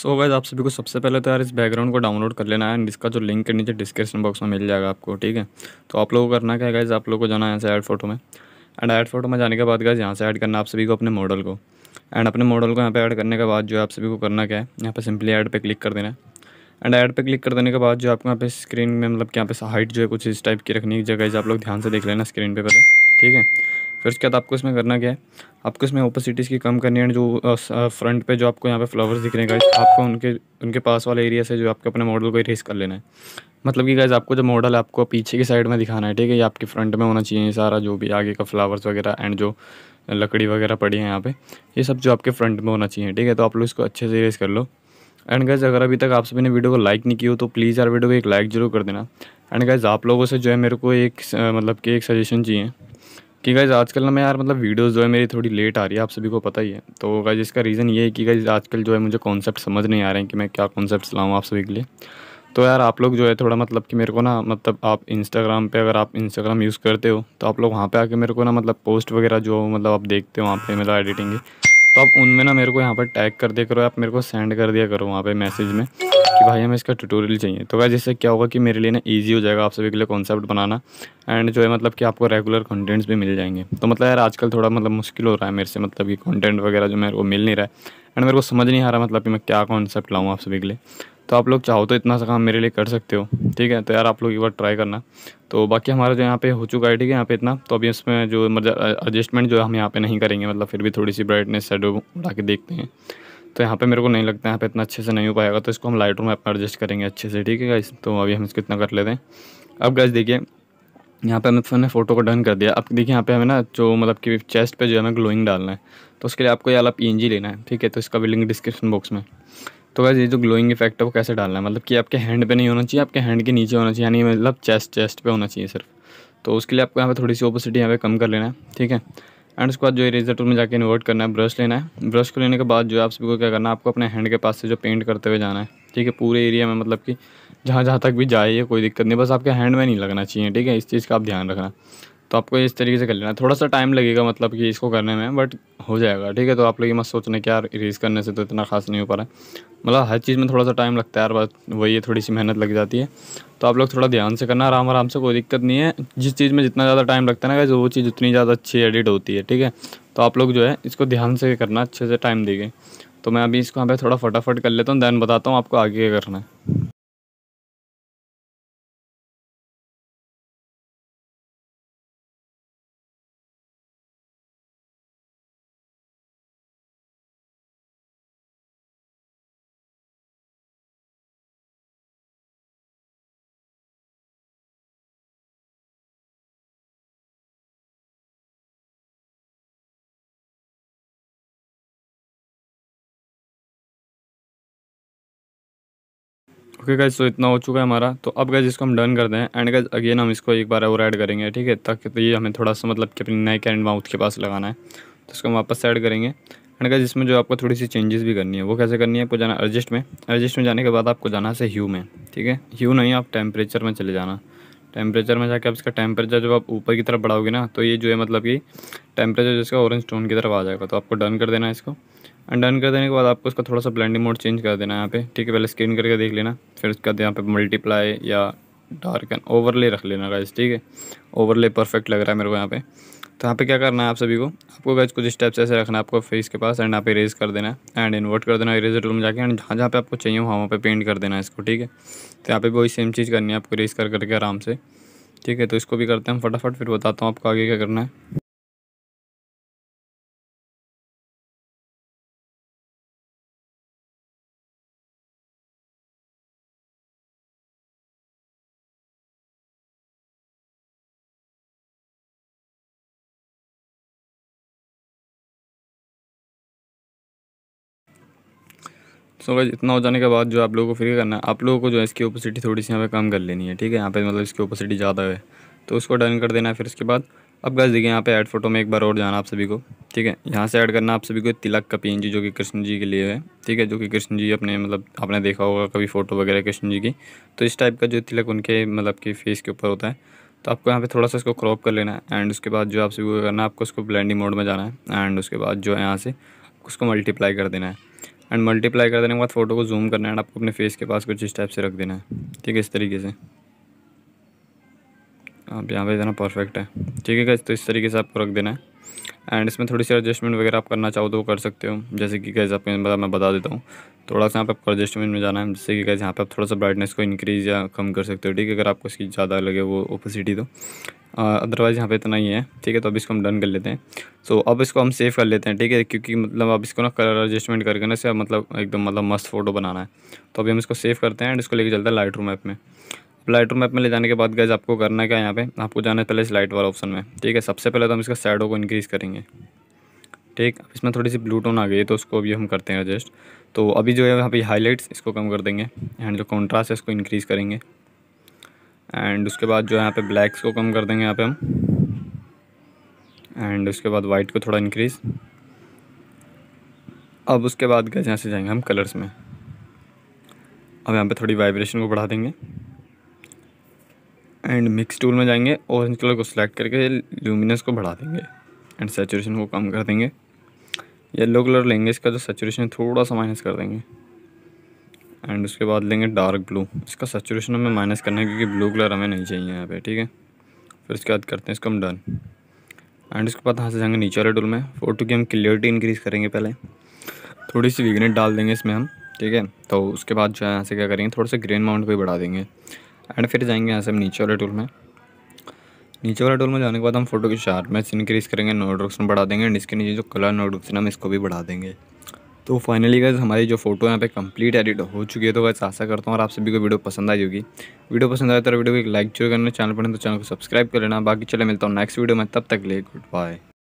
सो so आप सभी को सबसे पहले तो यार इस बैकग्राउंड को डाउनलोड कर लेना है एंड इसका जो लिंक है नीचे डिस्क्रिप्शन बॉक्स में मिल जाएगा आपको ठीक है तो आप लोगों को करना क्या है गाइज आप लोग को जाना है यहाँ से ऐड फोटो में एंड ऐड फोटो में जाने के बाद गाइज यहाँ से ऐड करना आप सभी को अपने मॉडल को एंड अपने मॉडल को यहाँ पे ऐड करने के बाद जो है आप सभी को करना क्या है यहाँ पे सिंपली ऐड पे क्लिक कर देना है एंड ऐड पे क्लिक कर देने के बाद जो आपको यहाँ पे स्क्रीन में मतलब कि यहाँ पे हाइट जो है कुछ इस टाइप की रखनी है जगह आप लोग ध्यान से देख लेना स्क्रीन पे पहले ठीक है फिर उसके बाद आपको इसमें करना क्या है आपको इसमें ओपोसिटीज़ की कम करनी है जो फ्रंट पे जो आपको यहाँ पे फ्लावर्स दिख रहे हैं गाइज आपको उनके उनके पास वाले एरिया से जो आपके अपने मॉडल को इरेज कर लेना है मतलब कि गाइज आपको जो मॉडल है आपको पीछे की साइड में दिखाना है ठीक है ये आपके फ्रंट में होना चाहिए सारा जो भी आगे का फ्लावर्स वगैरह एंड जो लकड़ी वगैरह पड़ी है यहाँ पर ये सब जो आपके फ्रंट में होना चाहिए ठीक है तो आप लोग इसको अच्छे से इरेज कर लो एंड गाइज अगर अभी तक आप सभी ने वीडियो को लाइक नहीं की हो तो प्लीज़ यार वीडियो को एक लाइक ज़रूर कर देना एंड गाइज आप लोगों से जो है मेरे को एक मतलब कि एक सजेशन चाहिए कि गाइज़ आजकल ना मैं यार मतलब वीडियोस जो है मेरी थोड़ी लेट आ रही है आप सभी को पता ही है तो गाइज़ इसका रीज़न ये है कि गाइज़ आजकल जो है मुझे कॉन्सेप्ट समझ नहीं आ रहे हैं कि मैं क्या कॉन्सेप्ट लाऊँ आप सभी के लिए तो यार आप लोग जो है थोड़ा मतलब कि मेरे को ना मतलब आप इंस्टाग्राम पे अगर आप इंस्टाग्राम यूज़ करते हो तो आप लोग वहाँ पे आके मेरे को ना मतलब पोस्ट वगैरह जो मतलब आप देखते हो वहाँ पे मतलब एडिटिंग तो आप उनमें ना मेरे को यहाँ पर टैग कर दिया करो आप मेरे को सेंड कर दिया करो वहाँ पर मैसेज में कि भाई हमें इसका ट्यूटोरियल चाहिए तो क्या जिससे क्या होगा कि मेरे लिए ना ईजी हो जाएगा आप सभी के लिए कॉन्सेप्ट बनाना एंड जो है मतलब कि आपको रेगुलर कंटेंट्स भी मिल जाएंगे तो मतलब यार आजकल थोड़ा मतलब मुश्किल हो रहा है मेरे से मतलब कि कंटेंट वगैरह जो मेरे को मिल नहीं रहा है एंड मेरे को समझ नहीं आ रहा मतलब कि मैं क्या कॉन्सेप्ट लाऊँ आप सभी के लिए तो आप लोग चाहो तो इतना सा काम मेरे लिए कर सकते हो ठीक है तो यार आप लोग एक बार ट्राई करना तो बाकी हमारा जो यहाँ पे हो चुका है ठीक है यहाँ पे इतना तो अभी इसमें जो एडजस्टमेंट जो हम यहाँ पे नहीं करेंगे मतलब फिर भी थोड़ी सी ब्राइटनेस शेडो उठा के देखते हैं तो यहाँ पे मेरे को नहीं लगता यहाँ पे इतना अच्छे से नहीं हो पाएगा तो इसको हम लाइट रूम एडजस्ट करेंगे अच्छे से ठीक है गाइस तो अभी हम इसको इतना कर लेते हैं अब गैस देखिए यहाँ पे हमें फ़ोटो को डन कर दिया अब देखिए यहाँ पे हमें ना जो मतलब कि चेस्ट पे जो है हमें ग्लोइंग डालना है तो उसके लिए आपको ये वाला पी लेना है ठीक है तो इसका भी लिंक डिस्क्रिप्शन बॉक्स में तो वैसे ये जो ग्लोइंग इफेक्ट है वो कैसे डालना है मतलब कि आपके हैंड पे नहीं होना चाहिए आपके हैंड के नीचे होना चाहिए यानी मतलब चेस्ट चेस्ट पे होना चाहिए सिर्फ तो उसके लिए आपको यहाँ पे थोड़ी सी ओपोसिटी यहाँ पे कम कर लेना है ठीक है एंड उसके बाद जो इरेजर टूल में जाकर इन्वर्ट करना है ब्रश लेना है ब्रश को लेने के बाद जो है आप सभी को क्या करना है आपको अपने हैंड के पास से जो पेंट करते हुए जाना है ठीक है पूरे एरिया में मतलब कि जहाँ जहाँ तक भी जाए कोई दिक्कत नहीं बस आपके हैंड में नहीं लगना चाहिए ठीक है इस चीज़ का आप ध्यान रखना तो आपको इस तरीके से कर लेना थोड़ा सा टाइम लगेगा मतलब कि इसको करने में बट हो जाएगा ठीक है तो आप लोग ये मत सोचना कि यार इरेज करने से तो इतना खास नहीं हो पा रहा है मतलब हर चीज़ में थोड़ा सा टाइम लगता है यार बस वही है थोड़ी सी मेहनत लग जाती है तो आप लोग थोड़ा ध्यान से करना आराम आराम से कोई दिक्कत नहीं है जिस चीज़ में जितना ज़्यादा टाइम लगता है ना वो चीज़ उतनी ज़्यादा अच्छी एडिट होती है ठीक है तो आप लोग जो है इसको ध्यान से करना अच्छे से टाइम देंगे तो मैं अभी इसको यहाँ पर थोड़ा फटाफट कर लेता हूँ दैन बताता हूँ आपको आगे क्या करना है ओके गाइज तो इतना हो चुका है हमारा तो अब गाइज इसको हम डन करते हैं एंड गाइज अगेन हम इसको एक बार और ऐड करेंगे ठीक है ताकि तो ये हमें थोड़ा सा मतलब कि अपनी नेक एंड माउथ के पास लगाना है तो इसको हम वापस ऐड करेंगे एंड गाइज इसमें जो आपको थोड़ी सी चेंजेस भी करनी है वो कैसे करनी है आपको जाना एडजस्ट में एडजस्ट में जाने के बाद आपको जाना है ह्यू में ठीक है ह्यू नहीं आप टेम्परेचर में चले जाना टेम्परेचर में जाकर आप इसका टेम्परेचर जब आप ऊपर की तरफ बढ़ाओगे ना तो ये जो है मतलब कि टेम्परेचर जिसका ऑरेंज टोन की तरफ आ जाएगा तो आपको डन कर देना है इसको एंड डन कर देने के बाद आपको उसका थोड़ा सा ब्लेंडिंग मोड चेंज कर देना है यहाँ पे ठीक है पहले स्क्रीन करके देख लेना फिर उसके बाद यहाँ पे मल्टीप्लाई या डार्क एंड ओवरले रख लेना गाइज ठीक है ओवरले परफेक्ट लग रहा है मेरे को यहाँ पे तो यहाँ पे क्या करना है आप सभी को आपको गाइज कुछ स्टेप्स ऐसे रखना है आपको फेस के पास एंड यहाँ पे इरेज कर देना है एंड इन्वर्ट कर देना इरेजर टूल में जाके एंड जहाँ जहाँ पे आपको चाहिए वहाँ वहाँ पे पेंट कर देना है इसको ठीक है तो यहाँ पे वही सेम चीज़ करनी है आपको इरेज कर करके आराम से ठीक है तो इसको भी करते हैं फटाफट फिर बताता हूँ आपको आगे क्या करना है दोस्तों का इतना हो जाने के बाद जो आप लोगों को फिर करना है आप लोगों को जो है इसकी ओपोसिटी थोड़ी सी यहाँ पे कम कर लेनी है ठीक है यहाँ पे मतलब इसकी ओपोसिटी ज़्यादा है तो उसको डन कर देना है फिर उसके बाद अब गैस देखिए यहाँ पे ऐड फोटो में एक बार और जाना आप सभी को ठीक है यहाँ से ऐड करना आप सभी को तिलक का पी जो कि कृष्ण जी के लिए है ठीक है जो कि कृष्ण जी अपने मतलब आपने देखा होगा कभी फ़ोटो वगैरह कृष्ण जी की तो इस टाइप का जो तिलक उनके मतलब कि फेस के ऊपर होता है तो आपको यहाँ पे थोड़ा सा इसको क्रॉप कर लेना है एंड उसके बाद जो आप सभी को करना है आपको उसको ब्लैंडिंग मोड में जाना है एंड उसके बाद जो है यहाँ से उसको मल्टीप्लाई कर देना है एंड मल्टीप्लाई कर देने के बाद फ़ोटो को जूम करना है एंड आपको अपने फेस के पास कुछ इस टाइप से रख देना है ठीक है इस तरीके से आप यहाँ पे इतना परफेक्ट है ठीक है तो इस तरीके से आपको रख देना है एंड इसमें थोड़ी सी एडजस्टमेंट वगैरह आप करना चाहो तो वो कर सकते हो जैसे कि गैस आपको मतलब मैं बता देता हूँ थोड़ा सा यहाँ पर आपको एडजस्टमेंट में जाना है जैसे कि गैस यहाँ पर आप थोड़ा सा ब्राइटनेस को इंक्रीज़ या कम कर सकते हो ठीक है अगर आपको इसकी ज़्यादा लगे वो ओपोसिटी तो अदरवाइज़ यहाँ पे इतना ही है ठीक है तो अब इसको हम डन कर लेते हैं सो अब इसको हम सेव कर लेते हैं ठीक है क्योंकि मतलब अब इसको ना कलर एडजस्टमेंट करके ना से मतलब एकदम मतलब मस्त फ़ोटो बनाना है तो अभी हम इसको सेव करते हैं एंड इसको लेके चलते हैं लाइट रूम ऐप में लाइट रूम ऐप में ले जाने के बाद गैज आपको करना है क्या यहाँ पे आपको जाना है पहले इस लाइट वाला ऑप्शन में ठीक है सबसे पहले तो हम इसका शेडो को इंक्रीज़ करेंगे ठीक इसमें थोड़ी सी ब्लू टोन आ गई है तो उसको अभी हम करते हैं एडजस्ट तो अभी जो है यहाँ पे हाईलाइट्स इसको कम कर देंगे एंड जो कॉन्ट्रास्ट है इसको इंक्रीज़ करेंगे एंड उसके बाद जो यहाँ पे ब्लैक्स को कम कर देंगे यहाँ पे हम एंड उसके बाद वाइट को थोड़ा इंक्रीज़ अब उसके बाद गए यहाँ से जाएंगे हम कलर्स में अब यहाँ पे थोड़ी वाइब्रेशन को बढ़ा देंगे एंड मिक्स टूल में जाएंगे ऑरेंज कलर को सिलेक्ट करके ल्यूमिनस को बढ़ा देंगे एंड सेचुरेशन को कम कर देंगे येलो कलर लेंगे इसका जो तो सेचुरेशन थोड़ा सा माइनस कर देंगे एंड उसके बाद लेंगे डार्क ब्लू इसका सेचुरेशन हमें माइनस करना है क्योंकि ब्लू कलर हमें नहीं चाहिए यहाँ पे ठीक है फिर उसके बाद करते हैं इसको हम डन एंड उसके बाद यहाँ से जाएंगे नीचे वाले टूल में फ़ोटो की हम क्लियरिटी इंक्रीज़ करेंगे पहले थोड़ी सी विग्नेट डाल देंगे इसमें हम ठीक है तो उसके बाद जो है यहाँ से क्या करेंगे थोड़ा सा ग्रेन माउंट को भी बढ़ा देंगे एंड फिर जाएंगे यहाँ से हम नीचे वाले टूल में नीचे वाले टूल में जाने के बाद हम फोटो की शार्पनेस इंक्रीज़ करेंगे नोट रोक्सन बढ़ा देंगे एंड इसके नीचे जो कलर नोट रोक्सन हम इसको भी बढ़ा देंगे तो फाइनली गज हमारी जो फोटो यहाँ पे कंप्लीट एडिट हो चुकी है तो वैसे आशा करता हूँ और आप सभी को वीडियो पसंद आई होगी वीडियो पसंद आए तो वीडियो को एक लाइक जरूर करना चैनल पर तो चैनल को सब्सक्राइब कर लेना बाकी चले मिलता हूँ नेक्स्ट वीडियो में तब तक ले गुड बाय